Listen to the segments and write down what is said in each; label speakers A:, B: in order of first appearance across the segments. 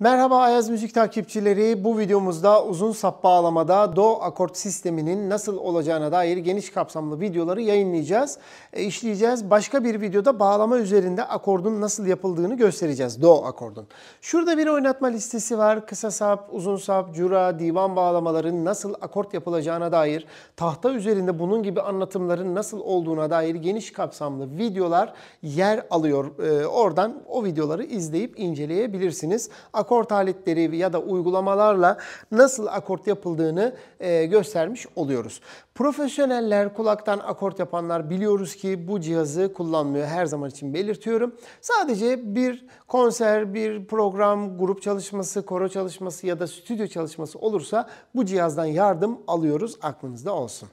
A: Merhaba Ayaz Müzik takipçileri. Bu videomuzda uzun sap bağlamada do akort sisteminin nasıl olacağına dair geniş kapsamlı videoları yayınlayacağız, e, işleyeceğiz. Başka bir videoda bağlama üzerinde akordun nasıl yapıldığını göstereceğiz. Do akordun. Şurada bir oynatma listesi var. Kısa sap, uzun sap, cura, divan bağlamaların nasıl akort yapılacağına dair, tahta üzerinde bunun gibi anlatımların nasıl olduğuna dair geniş kapsamlı videolar yer alıyor. E, oradan o videoları izleyip inceleyebilirsiniz akort aletleri ya da uygulamalarla nasıl akort yapıldığını e, göstermiş oluyoruz. Profesyoneller, kulaktan akort yapanlar biliyoruz ki bu cihazı kullanmıyor. Her zaman için belirtiyorum. Sadece bir konser, bir program, grup çalışması, koro çalışması ya da stüdyo çalışması olursa bu cihazdan yardım alıyoruz. Aklınızda olsun.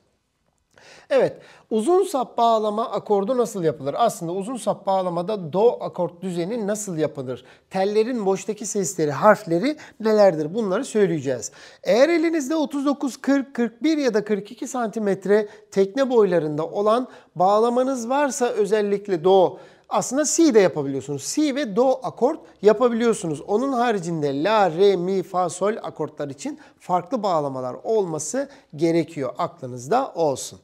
A: Evet, uzun sap bağlama akordu nasıl yapılır? Aslında uzun sap bağlamada do akort düzeni nasıl yapılır? Tellerin boştaki sesleri, harfleri nelerdir? Bunları söyleyeceğiz. Eğer elinizde 39, 40, 41 ya da 42 santimetre tekne boylarında olan bağlamanız varsa özellikle do aslında C de yapabiliyorsunuz. C ve do akort yapabiliyorsunuz. Onun haricinde la, re, mi, fa, sol akortlar için farklı bağlamalar olması gerekiyor. Aklınızda olsun.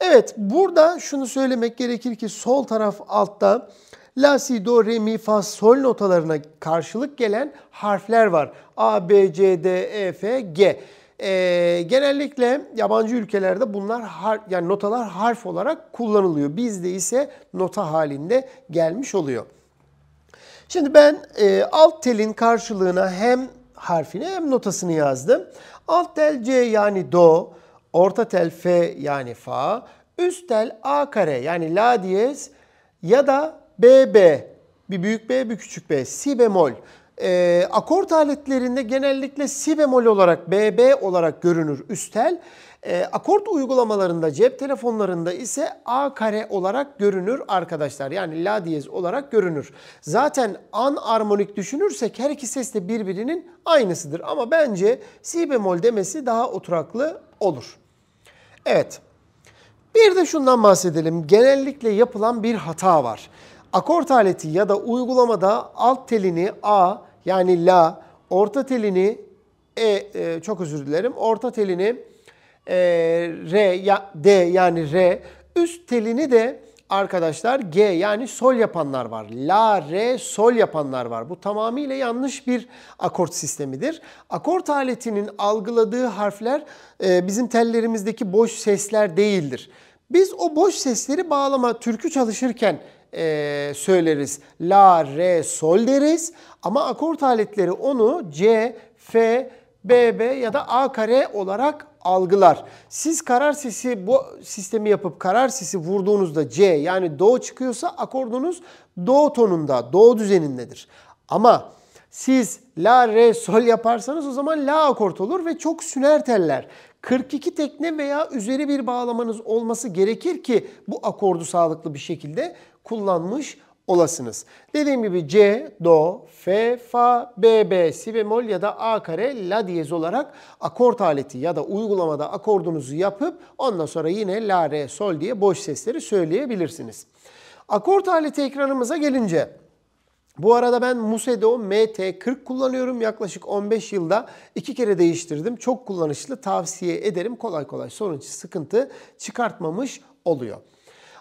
A: Evet burada şunu söylemek gerekir ki sol taraf altta La, si, do, re, mi, fa, sol notalarına karşılık gelen harfler var. A, B, C, D, E, F, G. E, genellikle yabancı ülkelerde bunlar har, yani notalar harf olarak kullanılıyor. Bizde ise nota halinde gelmiş oluyor. Şimdi ben e, alt telin karşılığına hem harfini hem notasını yazdım. Alt tel C yani do, orta tel F yani fa, üst tel A kare yani la diyez ya da BB bir büyük B bir küçük B si bemol. E, akort aletlerinde genellikle si bemol olarak, bb olarak görünür üstel. E, akort uygulamalarında, cep telefonlarında ise a kare olarak görünür arkadaşlar. Yani la diyez olarak görünür. Zaten an armonik düşünürsek her iki ses de birbirinin aynısıdır. Ama bence si bemol demesi daha oturaklı olur. Evet. Bir de şundan bahsedelim. Genellikle yapılan bir hata var. Akort aleti ya da uygulamada alt telini A, yani la orta telini e, e çok özür dilerim. Orta telini e, re ya d yani re üst telini de arkadaşlar G yani sol yapanlar var. La, re, sol yapanlar var. Bu tamamıyla yanlış bir akort sistemidir. Akort aletinin algıladığı harfler e, bizim tellerimizdeki boş sesler değildir. Biz o boş sesleri bağlama, türkü çalışırken e, söyleriz. La, re, sol deriz. Ama akort aletleri onu C, F, b b ya da A kare olarak algılar. Siz karar sesi bu sistemi yapıp karar sesi vurduğunuzda C yani do çıkıyorsa akordunuz do tonunda, do düzenindedir. Ama siz la re sol yaparsanız o zaman la akort olur ve çok süner teller. 42 tekne veya üzeri bir bağlamanız olması gerekir ki bu akordu sağlıklı bir şekilde kullanmış olasınız. Dediğim gibi C, Do, Fe, Fa, BB, Si bemol ya da A kare, La diyez olarak akort aleti ya da uygulamada akordunuzu yapıp ondan sonra yine La, Re, Sol diye boş sesleri söyleyebilirsiniz. Akort aleti ekranımıza gelince bu arada ben Musedo MT40 kullanıyorum. Yaklaşık 15 yılda iki kere değiştirdim. Çok kullanışlı tavsiye ederim. Kolay kolay sorun sıkıntı çıkartmamış oluyor.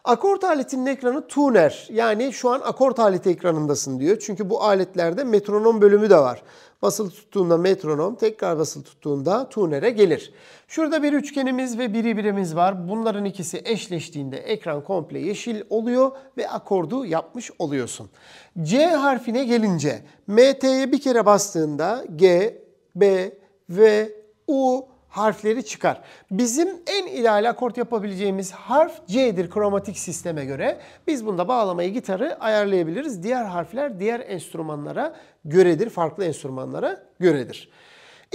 A: Akort aletinin ekranı tuner. Yani şu an akort aleti ekranındasın diyor. Çünkü bu aletlerde metronom bölümü de var. Basılı tuttuğunda metronom, tekrar basılı tuttuğunda tunere gelir. Şurada bir üçgenimiz ve bir birimiz var. Bunların ikisi eşleştiğinde ekran komple yeşil oluyor ve akordu yapmış oluyorsun. C harfine gelince MT'ye bir kere bastığında G, B, V, U, harfleri çıkar. Bizim en ilali akort yapabileceğimiz harf C'dir kromatik sisteme göre. Biz bunda bağlamayı gitarı ayarlayabiliriz. Diğer harfler diğer enstrümanlara göredir, farklı enstrümanlara göredir.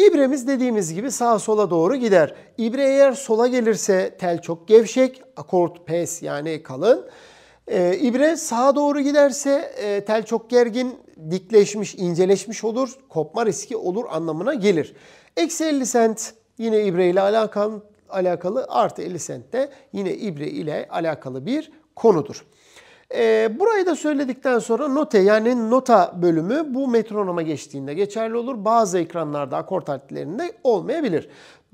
A: İbremiz dediğimiz gibi sağa sola doğru gider. İbre eğer sola gelirse tel çok gevşek, akort pes yani kalın. E, ibre sağa doğru giderse e, tel çok gergin, dikleşmiş, inceleşmiş olur, kopma riski olur anlamına gelir. Eksi 50 cent Yine ibre ile alakalı, alakalı artı 50 sent de yine ibre ile alakalı bir konudur. E, burayı da söyledikten sonra note yani nota bölümü bu metronoma geçtiğinde geçerli olur. Bazı ekranlarda akort tarihlerinde olmayabilir.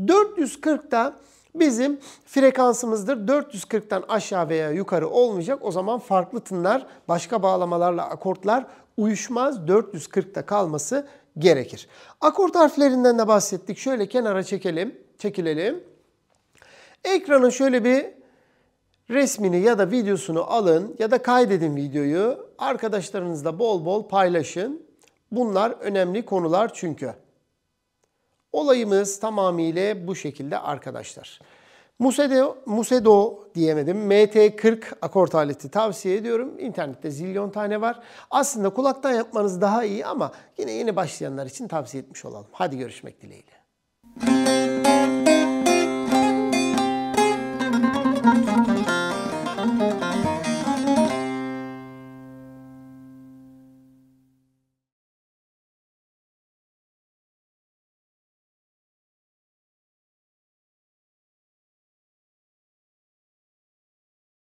A: 440'da bizim frekansımızdır. 440'tan aşağı veya yukarı olmayacak. O zaman farklı tınlar, başka bağlamalarla akortlar uyuşmaz. 440'ta kalması gerekir. Akort harflerinden de bahsettik. Şöyle kenara çekelim, çekilelim. Ekrana şöyle bir resmini ya da videosunu alın ya da kaydedin videoyu. Arkadaşlarınızla bol bol paylaşın. Bunlar önemli konular çünkü. Olayımız tamamıyla bu şekilde arkadaşlar. Musedo, Musedo diyemedim. MT40 akort aleti tavsiye ediyorum. İnternette zilyon tane var. Aslında kulaktan yapmanız daha iyi ama yine yeni başlayanlar için tavsiye etmiş olalım. Hadi görüşmek dileğiyle.